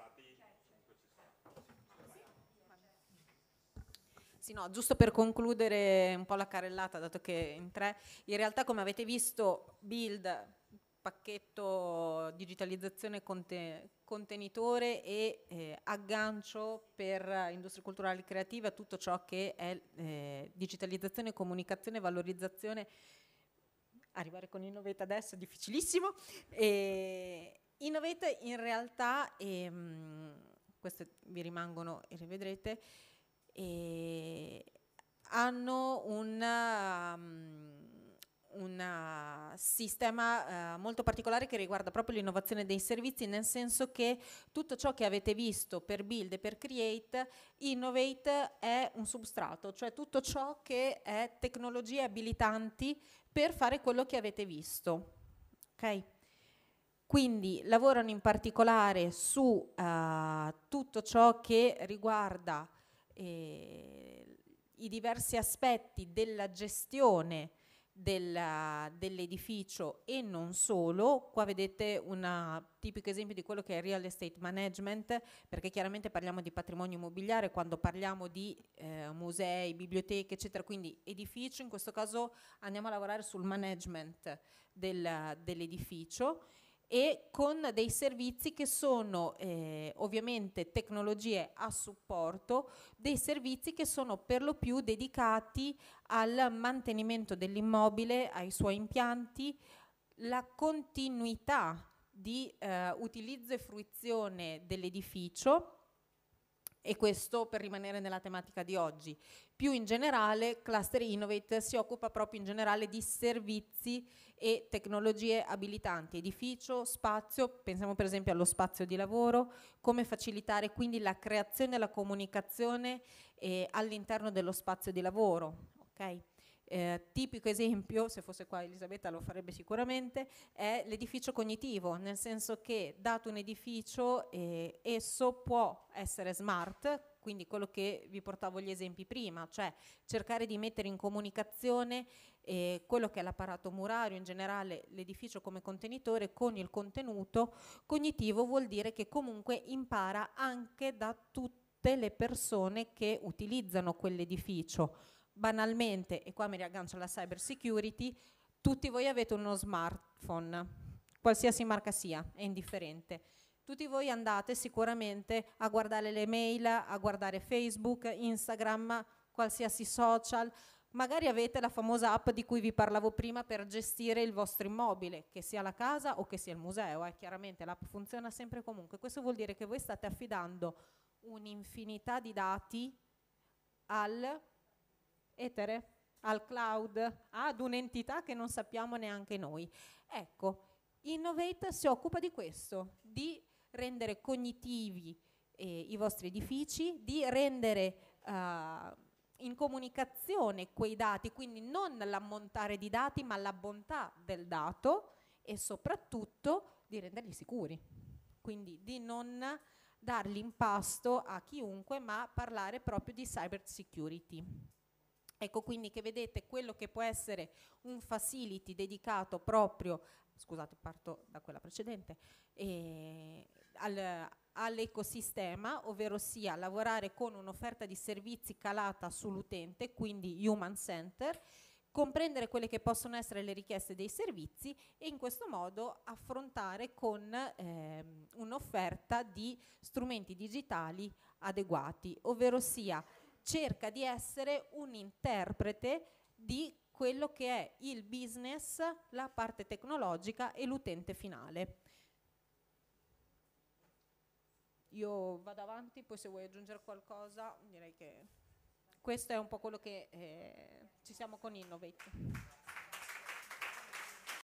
stati, Sì, no, giusto per concludere un po' la carrellata, dato che in tre, in realtà come avete visto, build, pacchetto digitalizzazione conte, contenitore e eh, aggancio per industrie culturali creative a tutto ciò che è eh, digitalizzazione, comunicazione, valorizzazione. Arrivare con Innovate adesso è difficilissimo. E, Innovate in realtà, e, ehm, mh, queste vi rimangono e rivedrete, e hanno un... Um, un uh, sistema eh, molto particolare che riguarda proprio l'innovazione dei servizi, nel senso che tutto ciò che avete visto per build e per create, innovate è un substrato, cioè tutto ciò che è tecnologie abilitanti per fare quello che avete visto. Ok? quindi lavorano in particolare su uh, tutto ciò che riguarda eh, i diversi aspetti della gestione dell'edificio e non solo. Qua vedete un tipico esempio di quello che è real estate management, perché chiaramente parliamo di patrimonio immobiliare quando parliamo di eh, musei, biblioteche, eccetera, quindi edificio, in questo caso andiamo a lavorare sul management del, dell'edificio e con dei servizi che sono eh, ovviamente tecnologie a supporto, dei servizi che sono per lo più dedicati al mantenimento dell'immobile, ai suoi impianti, la continuità di eh, utilizzo e fruizione dell'edificio e questo per rimanere nella tematica di oggi. Più in generale Cluster Innovate si occupa proprio in generale di servizi e tecnologie abilitanti, edificio, spazio, pensiamo per esempio allo spazio di lavoro, come facilitare quindi la creazione e la comunicazione eh, all'interno dello spazio di lavoro. Okay? Eh, tipico esempio, se fosse qua Elisabetta lo farebbe sicuramente, è l'edificio cognitivo, nel senso che dato un edificio eh, esso può essere smart, quindi quello che vi portavo gli esempi prima, cioè cercare di mettere in comunicazione eh, quello che è l'apparato murario, in generale l'edificio come contenitore, con il contenuto cognitivo vuol dire che comunque impara anche da tutte le persone che utilizzano quell'edificio banalmente, e qua mi riaggancio alla cyber security, tutti voi avete uno smartphone, qualsiasi marca sia, è indifferente. Tutti voi andate sicuramente a guardare le mail, a guardare Facebook, Instagram, qualsiasi social, magari avete la famosa app di cui vi parlavo prima per gestire il vostro immobile, che sia la casa o che sia il museo, eh. chiaramente l'app funziona sempre comunque. Questo vuol dire che voi state affidando un'infinità di dati al etere, al cloud, ad un'entità che non sappiamo neanche noi. Ecco, Innovate si occupa di questo, di rendere cognitivi eh, i vostri edifici, di rendere eh, in comunicazione quei dati, quindi non l'ammontare di dati ma la bontà del dato e soprattutto di renderli sicuri, quindi di non darli in a chiunque ma parlare proprio di cyber security. Ecco quindi che vedete quello che può essere un facility dedicato proprio, scusate parto da quella precedente, eh, al, all'ecosistema, ovvero sia lavorare con un'offerta di servizi calata sull'utente, quindi human center, comprendere quelle che possono essere le richieste dei servizi e in questo modo affrontare con ehm, un'offerta di strumenti digitali adeguati, ovvero sia cerca di essere un interprete di quello che è il business, la parte tecnologica e l'utente finale. Io vado avanti, poi se vuoi aggiungere qualcosa direi che questo è un po' quello che eh, ci siamo con Innovate.